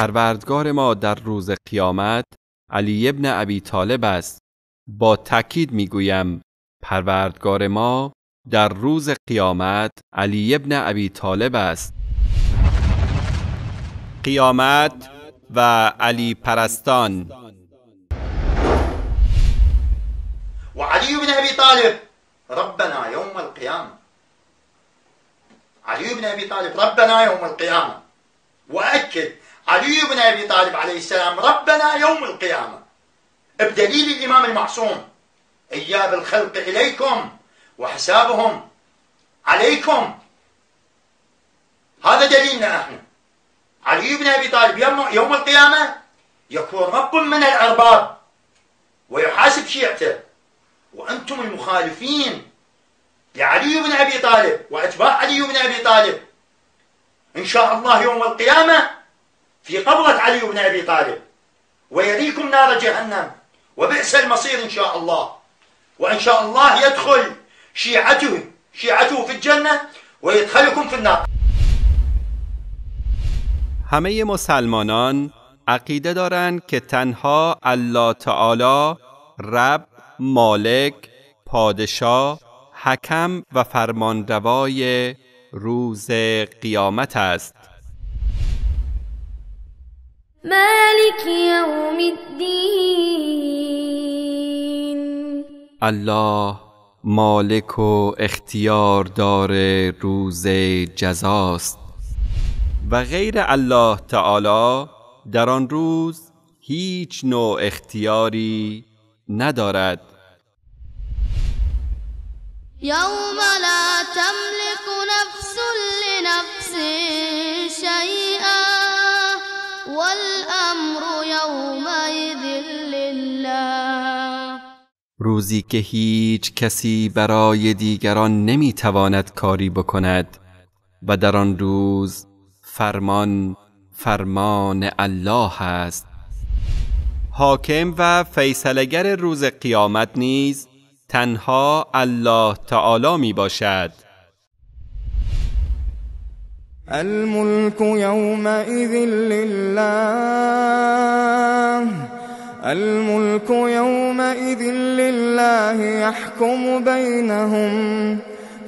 پروردگار ما در روز قیامت علی ابن ابی طالب است با تأکید میگویم پروردگار ما در روز قیامت علی ابن ابی طالب است قیامت و علی پرستان و علی ابن ابی طالب ربنا یوم القیام علی ابن ابی طالب ربنا علي بن أبي طالب عليه السلام ربنا يوم القيامة بدليل الإمام المعصوم إياب الخلق إليكم وحسابهم عليكم هذا دليلنا نحن علي بن أبي طالب يوم القيامة يكون رب من الأرباب ويحاسب شيعته وأنتم المخالفين لعلي بن أبي طالب وأتباع علي بن أبي طالب إن شاء الله يوم القيامة في قبضة علي بن أبي طالب ويريكم نار جهنم وبئس المصير إن شاء الله وإن شاء الله يدخل شيعته شيعته في الجنة ويدخلكم في النار همه مسلمانان عقیده دارند که تنها الله تعالی رب، مالک، پادشاه، حکم و فرمانروای روز قیامت است مالک یوم الدین الله مالک و اختیار داره روز جزاست و غیر الله تعالی در آن روز هیچ نوع اختیاری ندارد یوم لا روزی که هیچ کسی برای دیگران نمیتواند کاری بکند و در آن روز فرمان فرمان الله است حاکم و فیصلگر روز قیامت نیز تنها الله تعالی می باشد الملک یومئذ لله الملك يومئذ لله يحكم بينهم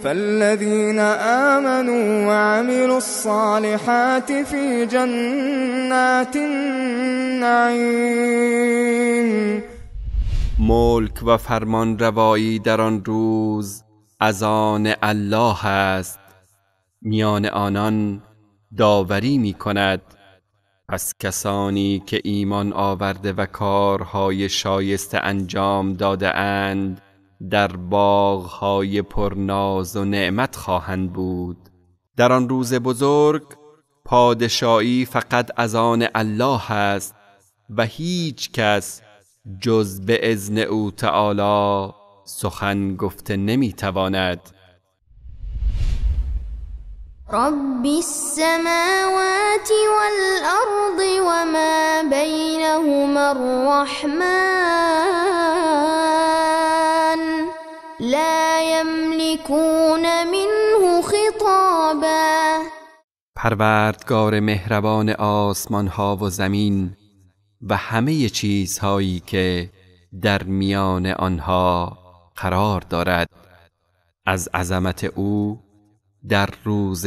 فالذين آمنوا وعملوا الصالحات في جنات النعيم ملک و فرمان روایی در آن روز از آن الله است میان آنان داوری می کند پس کسانی که ایمان آورده و کارهای شایسته انجام داده اند در باغهای پرناز و نعمت خواهند بود در آن روز بزرگ پادشاهی فقط از آن الله است و هیچ کس جز به اذن او تعالی سخن گفته نمیتواند رب السماوات والأرض وما بينهما الرحمن لا يملكون منه خطابا پروردگار مهربان آسمان ها و زمین و همه چیزهایی که در میان آنها قرار دارد از عظمت او در روز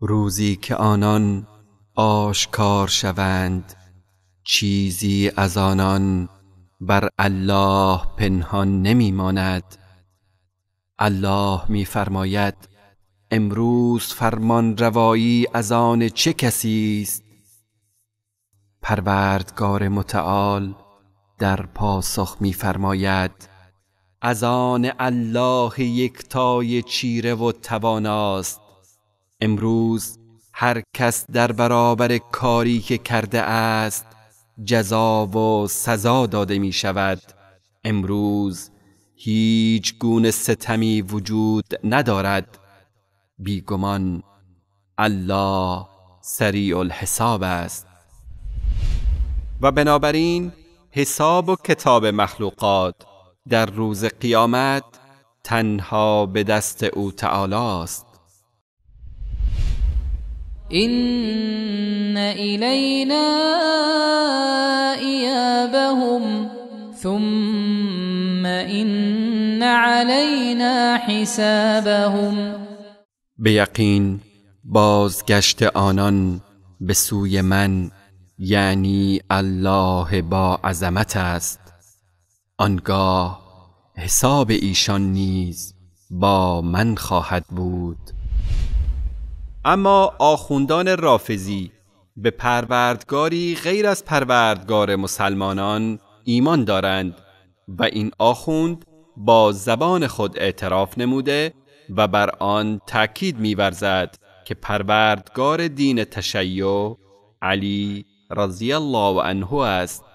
روزی که آنان آشکار شوند چیزی از آنان بر الله پنهان ماند الله میفرماید امروز فرمان روایی از آن چه کسی است پروردگار متعال در پاسخ میفرماید از آن الله یکتای چیره و تواناست امروز هر کس در برابر کاری که کرده است جزا و سزا داده می شود امروز هیچ گونه ستمی وجود ندارد بیگمان الله سریع الحساب است و بنابراین حساب و کتاب مخلوقات در روز قیامت تنها به دست او تعالی است إن إلينا إيابهم ثم إن علينا حسابهم به یقین بازگشت آنان به سوی من یعنی الله با عظمت است آنگاه حساب ایشان نیز با من خواهد بود اما آخوندان رافزی به پروردگاری غیر از پروردگار مسلمانان ایمان دارند و این آخوند با زبان خود اعتراف نموده و بر آن تأکید می‌ورزد که پروردگار دین تشیع علی رضی الله عنه است